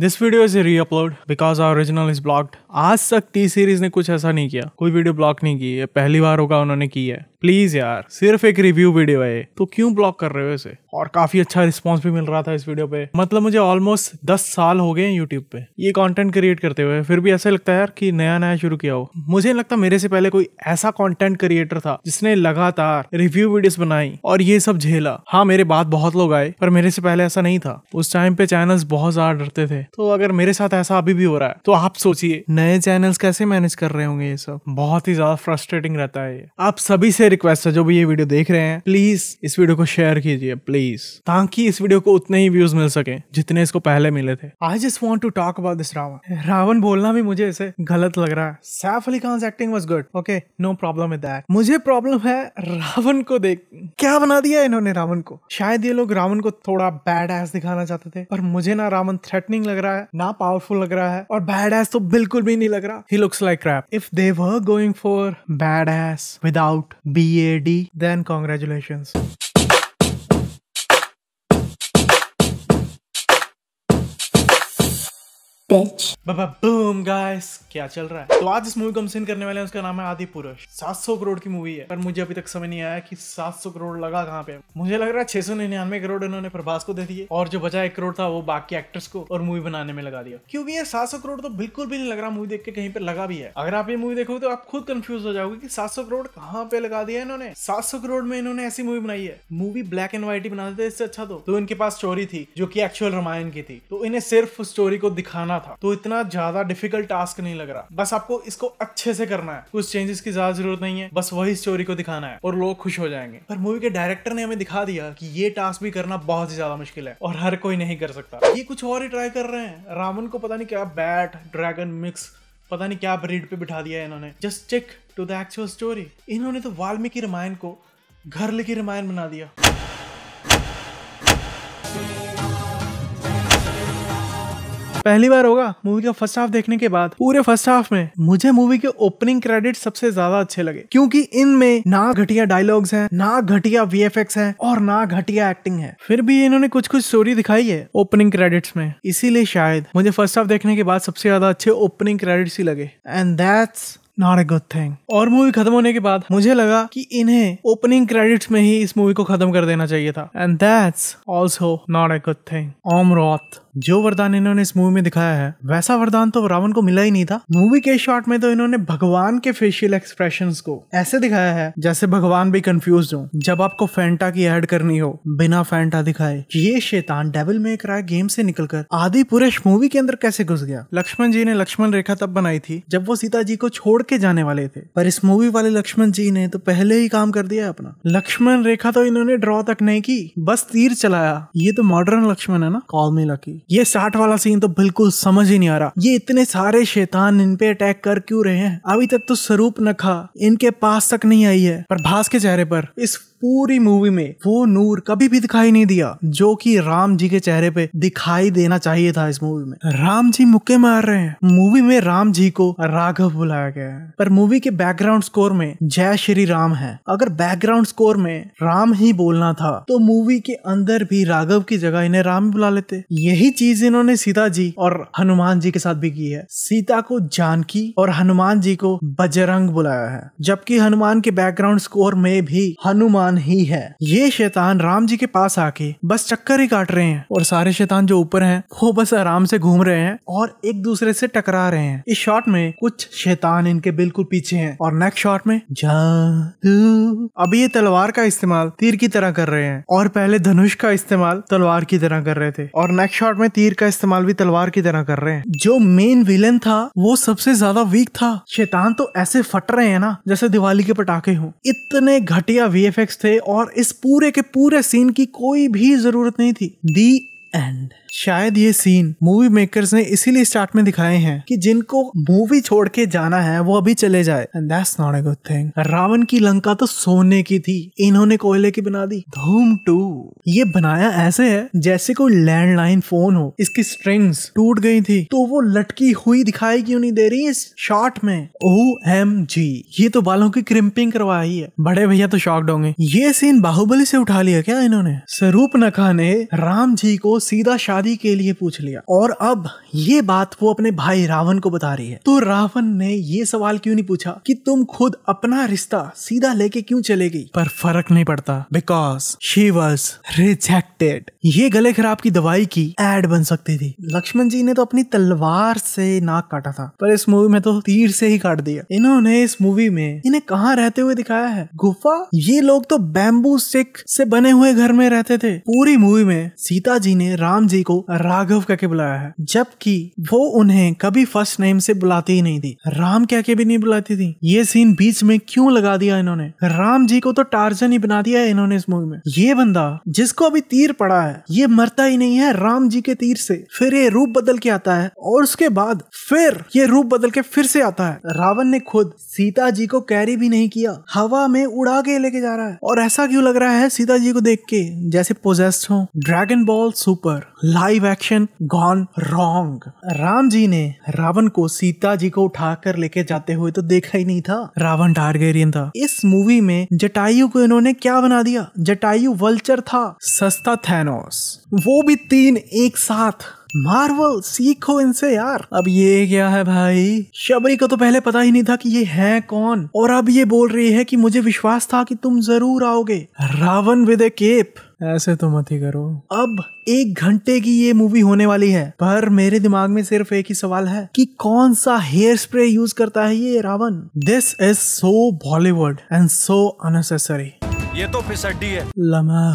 This video is re upload because our original is blocked आज तक T series ने कुछ ऐसा नहीं किया कोई वीडियो ब्लॉक नहीं की है पहली बार होगा उन्होंने की है प्लीज यार सिर्फ एक रिव्यू वीडियो है तो क्यों ब्लॉक कर रहे हो इसे और काफी अच्छा रिस्पांस भी मिल रहा था इस वीडियो पे मतलब मुझे ऑलमोस्ट दस साल हो गए हैं यूट्यूब पे ये कंटेंट क्रिएट करते हुए फिर भी ऐसा लगता है यार कि नया नया शुरू किया हो मुझे नहीं लगता मेरे से पहले कोई ऐसा कॉन्टेंट क्रिएटर था जिसने लगातार रिव्यू वीडियो बनाई और ये सब झेला हाँ मेरे बाद बहुत लोग आए पर मेरे से पहले ऐसा नहीं था उस टाइम पे चैनल बहुत ज्यादा डरते थे तो अगर मेरे साथ ऐसा अभी भी हो रहा है तो आप सोचिए नए चैनल कैसे मैनेज कर रहे होंगे ये सब बहुत ही ज्यादा फ्रस्ट्रेटिंग रहता है आप सभी से रिक्वेस्ट है जो भी ये वीडियो देख रहे हैं प्लीज इस वीडियो को शेयर कीजिए प्लीज ताकि इस वीडियो को उतने ही व्यूज मिल सके जितने इसको पहले मिले थे I just want to talk about this Ravan Ravan बोलना भी मुझे इसे गलत लग रहा है Saif Ali Khan acting was good okay no problem with that मुझे प्रॉब्लम है रावण को देख क्या बना दिया इन्होंने रावण को शायद ये लोग रावण को थोड़ा बैड एस दिखाना चाहते थे पर मुझे ना रावण थ्रेटनिंग लग रहा है ना पावरफुल लग रहा है और बैड एस तो बिल्कुल भी नहीं लग रहा ही looks like crap if they were going for bad ass without BAD, then congratulations. Boom guys क्या चल रहा है तो आज इस मूवी को हम सीन करने वाले हैं उसका नाम है आदि पुरुष 700 करोड़ की मूवी है पर मुझे अभी तक समझ नहीं आया कि 700 करोड़ लगा कहाँ पे मुझे लग रहा है छह सौ निन्यानवे करोड़ इन्होंने प्रभास को दे दिए और जो बचा एक करोड़ था वो बाकी एक्टर्स को और मूवी बनाने में लगा दिया क्योंकि ये सात करोड़ तो बिल्कुल भी नहीं लग रहा मूवी देख के कहीं पे लगा भी है अगर आप ये मूवी देखोगे तो आप खुद कंफ्यूज हो जाओगे की सात करोड़ कहाँ पे लगा दिया इन्होंने सात करोड़ में इन्होंने ऐसी मूवी बनाई है मूवी ब्लैक एंड व्हाइट ही बना देते इससे अच्छा तो, तो इनके पास स्टोरी थी जो की एक्चुअल रामायण की थी तो इन्हें सिर्फ स्टोरी को दिखाना करना था तो इतना ज्यादा डिफिकल्ट टास्क नहीं लग रहा बस आपको इसको अच्छे से करना है कुछ चेंजेस की ज्यादा जरूरत नहीं है बस वही स्टोरी को दिखाना है और लोग खुश हो जाएंगे पर मूवी के डायरेक्टर ने हमें दिखा दिया कि ये टास्क भी करना बहुत ही ज्यादा मुश्किल है और हर कोई नहीं कर सकता ये कुछ और ही ट्राई कर रहे हैं रामन को पता नहीं क्या बैट ड्रैगन मिक्स पता नहीं क्या ब्रीड पे बिठा दिया है इन्होंने just check to the actual story इन्होंने तो वाल्मीकि रामायण को घर लेके रामायण बना दिया पहली बार होगा मूवी का फर्स्ट हाफ देखने के बाद पूरे फर्स्ट हाफ में मुझे मूवी के ओपनिंग क्रेडिट सबसे ज्यादा अच्छे लगे क्योंकि इनमें ना घटिया डायलॉग्स हैं ना घटिया वीएफएक्स हैं और ना घटिया एक्टिंग है फिर भी इन्होंने कुछ कुछ स्टोरी दिखाई है ओपनिंग क्रेडिट्स में इसीलिए शायद मुझे फर्स्ट हाफ देखने के बाद सबसे ज्यादा अच्छे ओपनिंग क्रेडिट्स ही लगे and that's not a good thing और मूवी खत्म होने के बाद मुझे लगा कि इन्हें ओपनिंग क्रेडिट्स में ही इस मूवी को खत्म कर देना चाहिए था and that's also not a good thing Om Raut जो वरदान इन्होंने इस मूवी में दिखाया है वैसा वरदान तो रावण को मिला ही नहीं था मूवी के शॉट में तो इन्होंने भगवान के फेशियल एक्सप्रेशन को ऐसे दिखाया है जैसे भगवान भी कंफ्यूज हो जब आपको फैंटा की एड करनी हो बिना फैंटा दिखाए ये शैतान डेविल में कराया गेम से निकलकर आदि पुरुष मूवी के अंदर कैसे घुस गया लक्ष्मण जी ने लक्ष्मण रेखा तब बनाई थी जब वो सीता जी को छोड़ के जाने वाले थे पर इस मूवी वाले लक्ष्मण जी ने तो पहले ही काम कर दिया अपना लक्ष्मण रेखा तो इन्होंने ड्रॉ तक नहीं की बस तीर चलाया ये तो मॉडर्न लक्ष्मण है ना कॉल मी लकी ये साठ वाला सीन तो बिल्कुल समझ ही नहीं आ रहा ये इतने सारे शैतान इन पे अटैक कर क्यों रहे हैं अभी तक तो स्वरूप नखा इनके पास तक नहीं आई है पर भास के चेहरे पर इस पूरी मूवी में वो नूर कभी भी दिखाई नहीं दिया जो कि राम जी के चेहरे पे दिखाई देना चाहिए था इस मूवी में राम जी मुक्के मार रहे हैं मूवी में राम जी को राघव बुलाया गया है पर मूवी के बैकग्राउंड स्कोर में जय श्री राम है अगर बैकग्राउंड स्कोर में राम ही बोलना था तो मूवी के अंदर भी राघव की जगह इन्हें राम बुला लेते यही चीज इन्होंने सीता जी और हनुमान जी के साथ भी की है सीता को जानकी और हनुमान जी को बजरंग बुलाया है जबकि हनुमान के बैकग्राउंड स्कोर में भी हनुमान शैतान ही है ये शैतान राम जी के पास आके बस चक्कर ही काट रहे हैं और सारे शैतान जो ऊपर हैं वो बस आराम से घूम रहे हैं और एक दूसरे से टकरा रहे हैं इस शॉट में कुछ शैतान इनके बिल्कुल पीछे हैं और नेक्स्ट शॉट में जादू अब ये तलवार का इस्तेमाल तीर की तरह कर रहे हैं और पहले धनुष का इस्तेमाल तलवार की तरह कर रहे थे और नेक्स्ट शॉट में तीर का इस्तेमाल भी तलवार की तरह कर रहे हैं जो मेन विलन था वो सबसे ज्यादा वीक था शैतान तो ऐसे फट रहे हैं ना जैसे दिवाली के पटाखे हो इतने घटिया वी थे और इस पूरे के पूरे सीन की कोई भी जरूरत नहीं थी दी एंड शायद ये सीन मूवी मेकर्स ने इसीलिए स्टार्ट में दिखाए हैं कि जिनको मूवी छोड़ के जाना है वो अभी चले जाए and that's not a good thing Ravan की लंका तो सोने की थी इन्होंने कोयले की बना दी धूम टू ये बनाया ऐसे है जैसे कोई लैंडलाइन फोन हो इसकी स्ट्रिंग्स टूट गई थी तो वो लटकी हुई दिखाई क्यों नहीं दे रही इस शॉट में ओ एम जी ये तो बालों की क्रिम्पिंग करवाई है बड़े भैया तो शॉक्ड होंगे ये सीन बाहुबली से उठा लिया क्या इन्होंने स्वरूप नखा ने राम जी को सीधा शादी शादी के लिए पूछ लिया और अब ये बात वो अपने भाई रावण को बता रही है तो रावण ने ये सवाल क्यों नहीं पूछा कि तुम खुद अपना रिश्ता सीधा लेके क्यों चले गई पर फर्क नहीं पड़ता बिकॉज शी वॉज रिजेक्टेड ये गले खराब की दवाई की एड बन सकती थी लक्ष्मण जी ने तो अपनी तलवार से नाक काटा था पर इस मूवी में तो तीर से ही काट दिया इन्होंने इस मूवी में इन्हें कहा रहते हुए दिखाया है गुफा ये लोग तो बैम्बू स्टिक से बने हुए घर में रहते थे पूरी मूवी में सीता जी ने राम जी को राघव कह के बुलाया है जबकि वो उन्हें कभी फर्स्ट नेम से बुलाती ही नहीं थी राम कह के भी नहीं बुलाती थी ये सीन बीच में क्यों लगा दिया इन्होंने राम जी को तो टार्जन ही बना दिया है इन्होंने इस मूवी में ये बंदा जिसको अभी तीर पड़ा है ये मरता ही नहीं है राम जी के तीर से फिर ये रूप बदल के आता है और उसके बाद फिर ये रूप बदल के फिर से आता है रावण ने खुद सीता जी को कैरी भी नहीं किया हवा में उड़ा के लेके जा रहा है और ऐसा क्यों लग रहा है सीता जी को देख के जैसे पोजेस्ट हो dragon ball super live action gone wrong Ram ji ने रावण को सीता जी को उठाकर लेके जाते हुए तो देखा ही नहीं था रावण टारगेरियन था इस मूवी में जटायु को इन्होंने क्या बना दिया जटायु वल्चर था सस्ता थैनोस वो भी तीन एक साथ मार्वल सीखो इनसे यार अब ये क्या है भाई शबरी को तो पहले पता ही नहीं था कि ये है कौन और अब ये बोल रही है कि मुझे विश्वास था कि तुम जरूर आओगे रावण विद ए केप ऐसे तो मत ही करो अब एक घंटे की ये मूवी होने वाली है पर मेरे दिमाग में सिर्फ एक ही सवाल है कि कौन सा हेयर स्प्रे यूज करता है ये Ravan this is so Bollywood and so unnecessary ये तो फिसड्डी है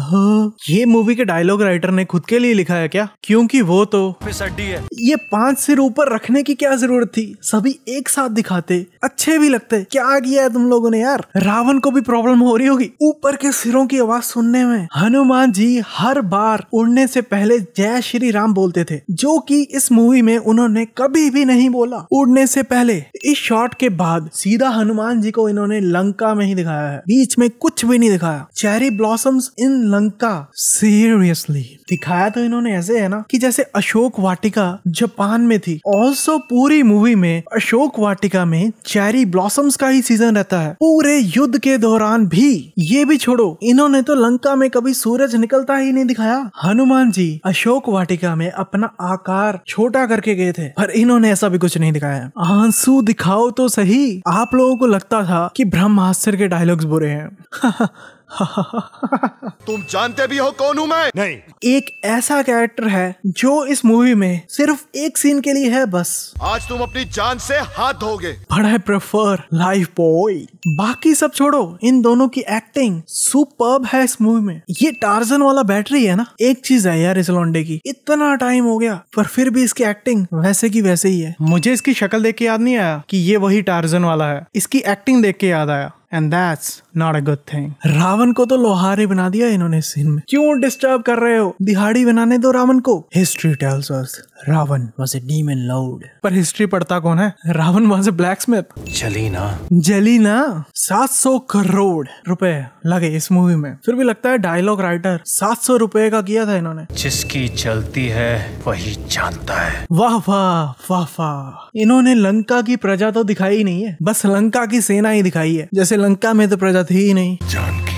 हो ये मूवी के डायलॉग राइटर ने खुद के लिए लिखा है क्या क्योंकि वो तो फिसड्डी है ये पांच सिर ऊपर रखने की क्या जरूरत थी सभी एक साथ दिखाते अच्छे भी लगते क्या किया है तुम लोगों ने यार रावण को भी प्रॉब्लम हो रही होगी ऊपर के सिरों की आवाज सुनने में हनुमान जी हर बार उड़ने से पहले जय श्री राम बोलते थे जो कि इस मूवी में उन्होंने कभी भी नहीं बोला उड़ने से पहले इस शॉट के बाद सीधा हनुमान जी को इन्होंने लंका में ही दिखाया है बीच में कुछ भी नहीं दिखाया दिखाया cherry blossoms in Lanka seriously दिखाया तो इन्होंने ऐसे है ना कि जैसे अशोक वाटिका जापान में थी ऑल्सो पूरी मूवी में अशोक वाटिका में चेरी ब्लॉसम्स का ही सीजन रहता है पूरे युद्ध के दौरान भी ये भी छोड़ो इन्होंने तो लंका में कभी सूरज निकलता ही नहीं दिखाया हनुमान जी अशोक वाटिका में अपना आकार छोटा करके गए थे पर इन्होंने ऐसा भी कुछ नहीं दिखाया आंसू दिखाओ तो सही आप लोगों को लगता था कि ब्रह्मास्त्र के डायलॉग्स बुरे हैं तुम जानते भी हो कौन हूँ मैं नहीं एक ऐसा कैरेक्टर है जो इस मूवी में सिर्फ एक सीन के लिए है बस आज तुम अपनी जान से हाथ धोगे but I prefer Lifebuoy बाकी सब छोड़ो इन दोनों की एक्टिंग सुपर्ब है इस मूवी में ये टार्जन वाला बैटरी है ना एक चीज है यार इस लॉन्डे की इतना टाइम हो गया पर फिर भी इसकी एक्टिंग वैसे की वैसे ही है मुझे इसकी शक्ल देख के याद नहीं आया कि ये वही टार्जन वाला है इसकी एक्टिंग देख के याद आया and that's not a good thing Ravan को तो लोहारे बना दिया इन्होंने सीन में क्यों डिस्टर्ब कर रहे हो दिहाड़ी बनाने दो रावण को history tells us Ravan was a demon lord पर हिस्ट्री पढ़ता कौन है Ravan was a blacksmith जली ना जली ना सात सौ करोड़ रुपए लगे इस मूवी में फिर भी लगता है डायलॉग राइटर सात सौ रूपए का किया था इन्होंने जिसकी चलती है वही जानता है वाह वाह वाह वाह इन्होंने लंका की प्रजा तो दिखाई नहीं है बस लंका की सेना ही दिखाई है जैसे लंका में तो प्रजा थी ही नहीं जानकी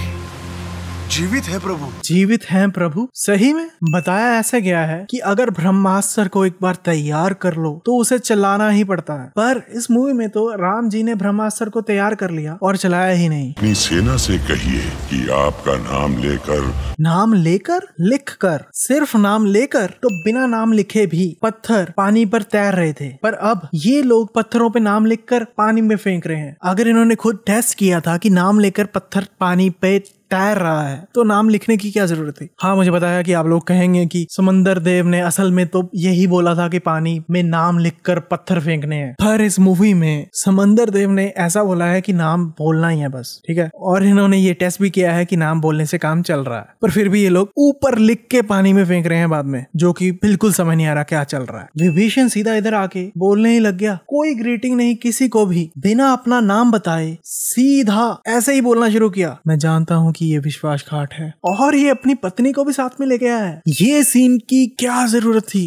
जीवित है प्रभु जीवित हैं प्रभु सही में बताया ऐसा गया है कि अगर ब्रह्मास्त्र को एक बार तैयार कर लो तो उसे चलाना ही पड़ता है पर इस मूवी में तो राम जी ने ब्रह्मास्त्र को तैयार कर लिया और चलाया ही नहीं अपनी सेना से कहिए कि आपका नाम लेकर नाम लेकर लिख कर सिर्फ नाम लेकर तो बिना नाम लिखे भी पत्थर पानी पर तैर रहे थे पर अब ये लोग पत्थरों पे नाम लिखकर पानी में फेंक रहे हैं अगर इन्होंने खुद टेस्ट किया था कि नाम लेकर पत्थर पानी पे तैर रहा है तो नाम लिखने की क्या जरूरत थी हाँ मुझे बताया कि आप लोग कहेंगे कि समंदर देव ने असल में तो यही बोला था कि पानी में नाम लिखकर पत्थर फेंकने हैं पर इस मूवी में समंदर देव ने ऐसा बोला है कि नाम बोलना ही है बस ठीक है और इन्होंने ये टेस्ट भी किया है कि नाम बोलने से काम चल रहा है पर फिर भी ये लोग ऊपर लिख के पानी में फेंक रहे हैं बाद में जो की बिल्कुल समझ नहीं आ रहा क्या चल रहा है विभीषण सीधा इधर आके बोलने ही लग गया कोई ग्रीटिंग नहीं किसी को भी बिना अपना नाम बताए सीधा ऐसे ही बोलना शुरू किया मैं जानता हूँ की ये विश्वासघात है और ये अपनी पत्नी को भी साथ में लेके आया है ये सीन की क्या जरूरत थी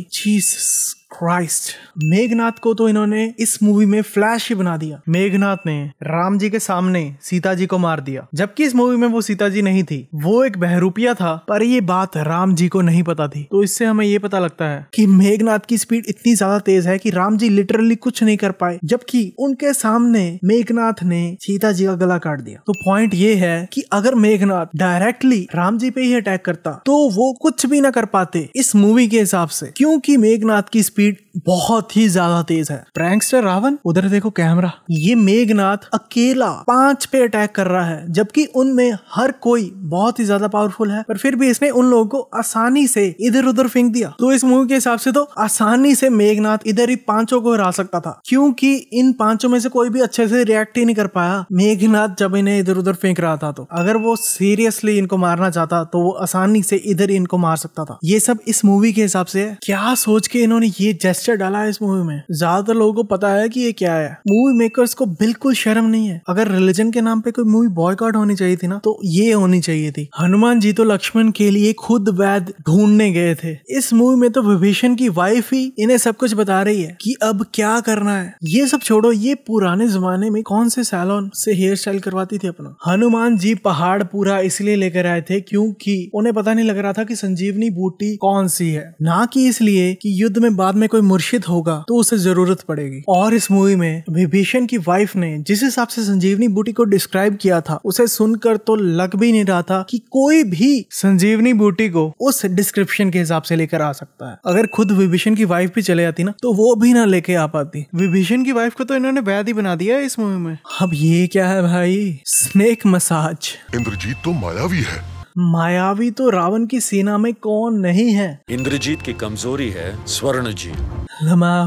क्राइस्ट मेघनाथ को तो इन्होंने इस मूवी में फ्लैश ही बना दिया मेघनाथ ने राम जी के सामने सीता जी को मार दिया जबकि इस मूवी में वो सीता जी नहीं थी वो एक बहरूपिया था पर ये बात राम जी को नहीं पता थी तो इससे हमें ये पता लगता है कि मेघनाथ की स्पीड इतनी ज्यादा तेज है कि राम जी लिटरली कुछ नहीं कर पाए जबकि उनके सामने मेघनाथ ने सीता जी का गला काट दिया तो पॉइंट ये है कि अगर मेघनाथ डायरेक्टली राम जी पे ही अटैक करता तो वो कुछ भी ना कर पाते इस मूवी के हिसाब से क्योंकि मेघनाथ की स्पीड स्पीड बहुत ही ज्यादा तेज है प्रैंकस्टर रावण उधर देखो कैमरा ये मेघनाथ अकेला पांच पे अटैक कर रहा है जबकि उनमें हर कोई बहुत ही ज्यादा पावरफुल है पर फिर भी इसने उन लोगों को आसानी से इधर उधर फेंक दिया तो इस मूवी के हिसाब से तो आसानी से मेघनाथ इधर ही पांचों को हरा सकता था क्योंकि इन पांचों में से कोई भी अच्छे से रिएक्ट ही नहीं कर पाया मेघनाथ जब इन्हें इधर उधर फेंक रहा था तो अगर वो सीरियसली इनको मारना चाहता तो वो आसानी से इधर इनको मार सकता था ये सब इस मूवी के हिसाब से क्या सोच के इन्होंने ये ये जेस्टर डाला है इस मूवी में ज्यादातर लोगों को पता है कि ये क्या है मूवी मेकर्स को बिल्कुल शर्म नहीं है अगर रिलीजन के नाम पे कोई मूवी बॉयकॉट होनी चाहिए थी ना तो ये होनी चाहिए थी हनुमान जी तो लक्ष्मण के लिए खुद वैद ढूंढने गए थे इस मूवी में तो विभीषण की वाइफ ही इन्हें सब कुछ बता रही है कि अब क्या करना है ये सब छोड़ो ये पुराने जमाने में कौन से सैलून से हेयर स्टाइल करवाती थी अपना हनुमान जी पहाड़ पूरा इसलिए लेकर आए थे क्योंकि उन्हें पता नहीं लग रहा था कि संजीवनी बूटी कौन सी है ना कि इसलिए कि युद्ध में बाद में कोई मुर्शिद होगा तो उसे जरूरत पड़ेगी और इस मूवी में विभीषण की वाइफ ने जिस हिसाब से संजीवनी बूटी को डिस्क्राइब किया था उसे सुनकर तो लग भी नहीं रहा था कि कोई भी संजीवनी बूटी को उस डिस्क्रिप्शन के हिसाब से लेकर आ सकता है अगर खुद विभीषण की वाइफ भी चले जाती ना तो वो भी ना लेके आ पाती विभीषण की वाइफ को तो इन्होंने वैद ही बना दिया इस मूवी में अब ये क्या है भाई स्नेक मसाज इंद्रजीत तो मायावी है मायावी तो रावण की सेना में कौन नहीं है इंद्रजीत की कमजोरी है स्वर्ण जी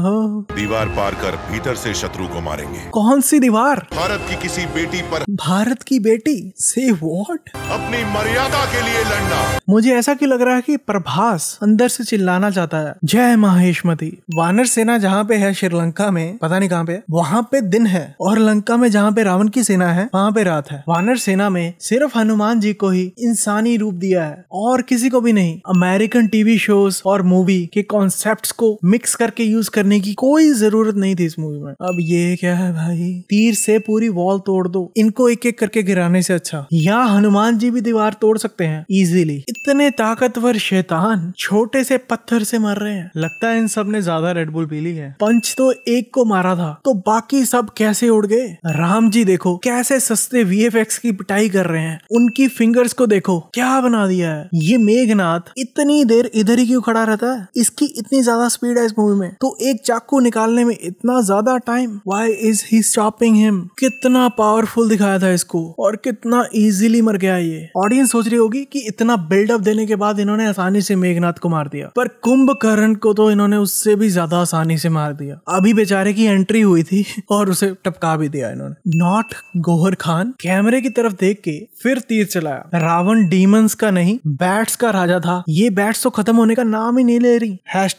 हो दीवार पार कर भीतर से शत्रु को मारेंगे कौन सी दीवार भारत की किसी बेटी पर भारत की बेटी से वॉट अपनी मर्यादा के लिए लड़ना मुझे ऐसा क्यों लग रहा है कि प्रभास अंदर से चिल्लाना चाहता है जय महेशमती वानर सेना जहाँ पे है श्रीलंका में पता नहीं कहाँ पे वहाँ पे दिन है और लंका में जहाँ पे रावण की सेना है वहाँ पे रात है वानर सेना में सिर्फ हनुमान जी को ही इंसान इंसानी रूप दिया है और किसी को भी नहीं अमेरिकन टीवी शोज और मूवी के कॉन्सेप्ट को मिक्स करके यूज करने की कोई जरूरत नहीं थी इस मूवी में अब ये क्या है भाई तीर से पूरी वॉल तोड़ दो इनको एक एक करके गिराने से अच्छा यहाँ हनुमान जी भी दीवार तोड़ सकते हैं इजीली इतने ताकतवर शैतान छोटे से पत्थर से मर रहे हैं लगता है इन सब ने ज्यादा रेडबुल पी ली है पंच तो एक को मारा था तो बाकी सब कैसे उड़ गए राम जी देखो कैसे सस्ते वीएफएक्स की पिटाई कर रहे हैं उनकी फिंगर्स को देखो क्या बना दिया है ये मेघनाथ इतनी देर इधर ही क्यों खड़ा रहता है इसकी इतनी ज्यादा स्पीड है इस मूवी में तो एक चाकू निकालने में इतना ज्यादा time why is he stopping him कितना पावरफुल दिखाया था इसको और कितना इजिली मर गया ये ऑडियंस सोच रही होगी कि इतना बिल्डअप देने के बाद इन्होंने आसानी से मेघनाथ को मार दिया पर कुंभकर्ण को तो इन्होंने उससे भी ज्यादा आसानी से मार दिया अभी बेचारे की एंट्री हुई थी और उसे टपका भी दिया इन्होंने नॉट गोहर खान कैमरे की तरफ देख के फिर तीर चलाया रावण डीमंस का नहीं बैट्स का राजा था ये बैट्स तो खत्म होने का नाम ही नहीं ले रही hash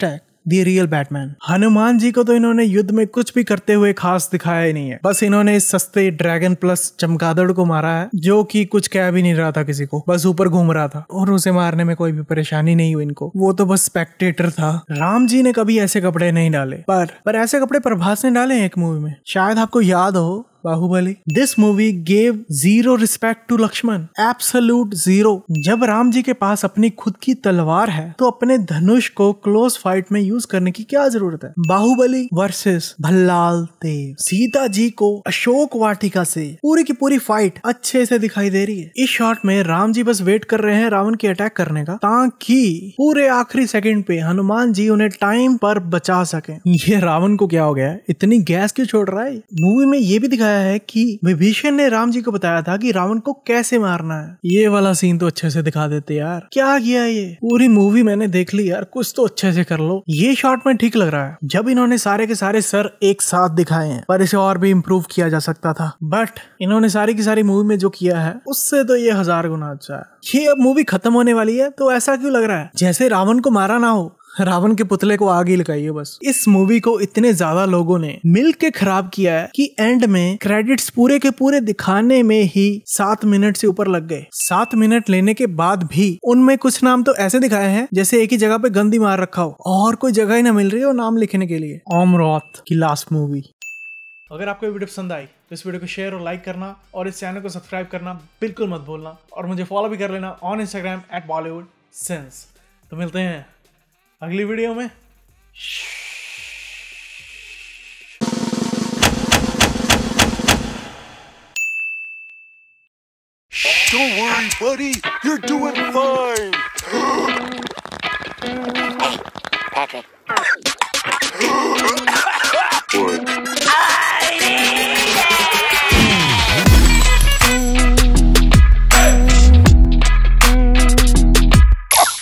the real Batman Hanuman ji को तो इन्होंने युद्ध में कुछ भी करते हुए खास दिखाया ही नहीं है बस इन्होंने इस सस्ते ड्रैगन प्लस चमगादड़ को मारा है जो कि कुछ कह भी नहीं रहा था किसी को बस ऊपर घूम रहा था और उसे मारने में कोई भी परेशानी नहीं हुई इनको वो तो बस स्पेक्टेटर था राम जी ने कभी ऐसे कपड़े नहीं डाले पर पर ऐसे कपड़े प्रभास ने डाले एक मूवी में शायद आपको याद हो Baahubali this movie gave zero respect to Lakshman absolute zero जब राम जी के पास अपनी खुद की तलवार है तो अपने धनुष को क्लोज फाइट में यूज करने की क्या जरूरत है बाहुबली वर्सेस भल्लाल देव सीता जी को अशोक वाटिका से पूरी की पूरी फाइट अच्छे से दिखाई दे रही है इस शॉट में राम जी बस वेट कर रहे हैं रावण की अटैक करने का ताकि पूरे आखिरी सेकंड पे हनुमान जी उन्हें टाइम पर बचा सके ये रावण को क्या हो गया इतनी गैस क्यों छोड़ रहा है मूवी में ये भी दिखाया बताया है कि विभीषण ने राम जी को बताया था कि रावण को कैसे मारना है ये वाला सीन तो अच्छे से दिखा देते यार क्या किया ये पूरी मूवी मैंने देख ली यार कुछ तो अच्छे से कर लो ये शॉट में ठीक लग रहा है जब इन्होंने सारे के सारे सर एक साथ दिखाए हैं पर इसे और भी इम्प्रूव किया जा सकता था बट इन्होंने सारी की सारी मूवी में जो किया है उससे तो ये हजार गुना अच्छा है ये अब मूवी खत्म होने वाली है तो ऐसा क्यों लग रहा है जैसे रावण को मारा ना हो रावण के पुतले को आग ही लगाई है बस इस मूवी को इतने ज्यादा लोगों ने मिल के खराब किया है कि एंड में क्रेडिट्स पूरे के पूरे दिखाने में ही सात मिनट से ऊपर लग गए सात मिनट लेने के बाद भी उनमें कुछ नाम तो ऐसे दिखाए हैं जैसे एक ही जगह पे गंदी मार रखा हो और कोई जगह ही ना मिल रही हो नाम लिखने के लिए ओम रॉत की लास्ट मूवी अगर आपको वीडियो पसंद आई तो इस वीडियो को शेयर और लाइक करना और इस चैनल को सब्सक्राइब करना बिल्कुल मत भूलना और मुझे फॉलो भी कर लेना on Instagram at Bollywood sense तो मिलते हैं अगली वीडियो में Don't worry, buddy. You're doing fine. hey, Patrick.